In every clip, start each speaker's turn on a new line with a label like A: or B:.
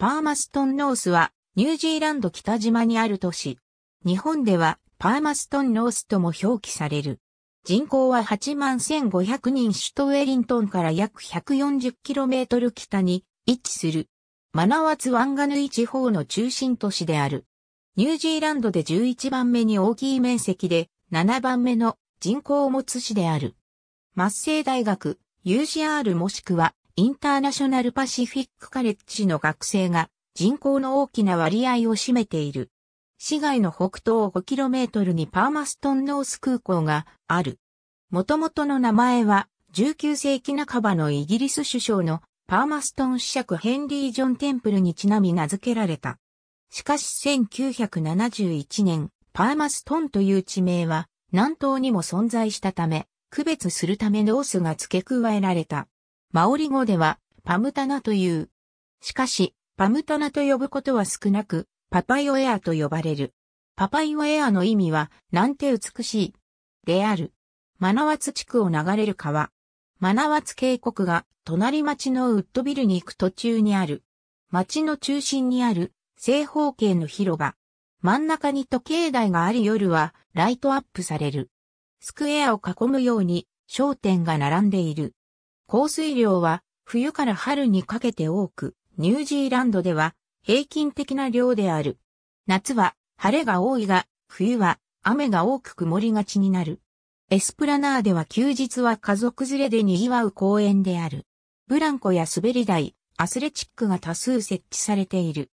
A: パーマストンノースはニュージーランド北島にある都市。日本ではパーマストンノースとも表記される。人口は8万1500人首都ウェリントンから約 140km 北に位置する。マナワツワンガヌイ地方の中心都市である。ニュージーランドで11番目に大きい面積で7番目の人口を持つ市である。マッセイ大学 u g r もしくはインターナショナルパシフィックカレッジの学生が人口の大きな割合を占めている。市街の北東 5km にパーマストンノース空港がある。もともとの名前は19世紀半ばのイギリス首相のパーマストン主爵ヘンリー・ジョン・テンプルにちなみ名付けられた。しかし1971年、パーマストンという地名は南東にも存在したため、区別するためノースが付け加えられた。マオリ語では、パムタナという。しかし、パムタナと呼ぶことは少なく、パパイオエアと呼ばれる。パパイオエアの意味は、なんて美しい。である。マナワツ地区を流れる川。マナワツ渓谷が、隣町のウッドビルに行く途中にある。町の中心にある、正方形の広場。真ん中に時計台があり夜は、ライトアップされる。スクエアを囲むように、商店が並んでいる。降水量は冬から春にかけて多く、ニュージーランドでは平均的な量である。夏は晴れが多いが、冬は雨が多く曇りがちになる。エスプラナーでは休日は家族連れで賑わう公園である。ブランコや滑り台、アスレチックが多数設置されている。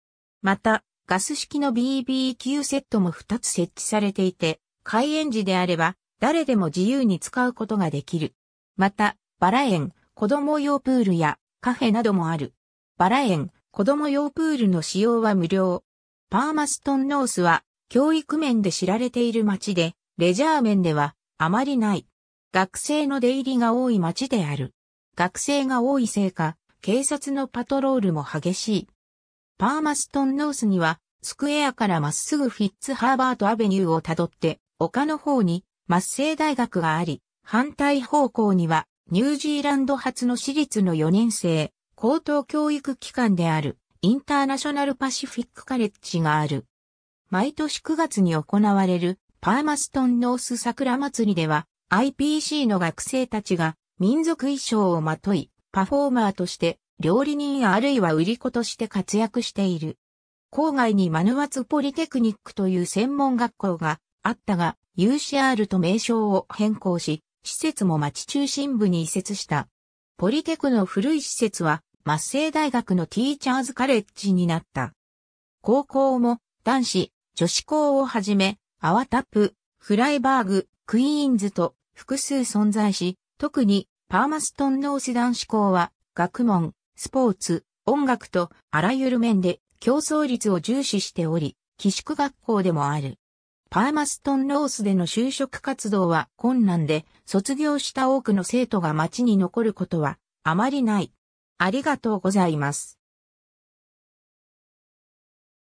A: また、ガス式の BBQ セットも2つ設置されていて、開園時であれば誰でも自由に使うことができる。また、バラ園、子供用プールやカフェなどもある。バラ園、子供用プールの使用は無料。パーマストンノースは教育面で知られている街で、レジャー面ではあまりない。学生の出入りが多い街である。学生が多いせいか、警察のパトロールも激しい。パーマストンノースには、スクエアからまっすぐフィッツハーバートアベニューをたどって、丘の方に、マッセイ大学があり、反対方向には、ニュージーランド初の私立の4年生、高等教育機関である、インターナショナルパシフィックカレッジがある。毎年9月に行われる、パーマストンノース桜祭りでは、IPC の学生たちが民族衣装をまとい、パフォーマーとして料理人あるいは売り子として活躍している。郊外にマヌワツポリテクニックという専門学校があったが、UCR と名称を変更し、施設も町中心部に移設した。ポリテクの古い施設は、マッセイ大学のティーチャーズカレッジになった。高校も、男子、女子校をはじめ、アワタップ、フライバーグ、クイーンズと複数存在し、特にパーマストンノース男子校は、学問、スポーツ、音楽とあらゆる面で競争率を重視しており、寄宿学校でもある。パーマストンロースでの就職活動は困難で、卒業した多くの生徒が町に残ることはあまりない。ありがとうございます。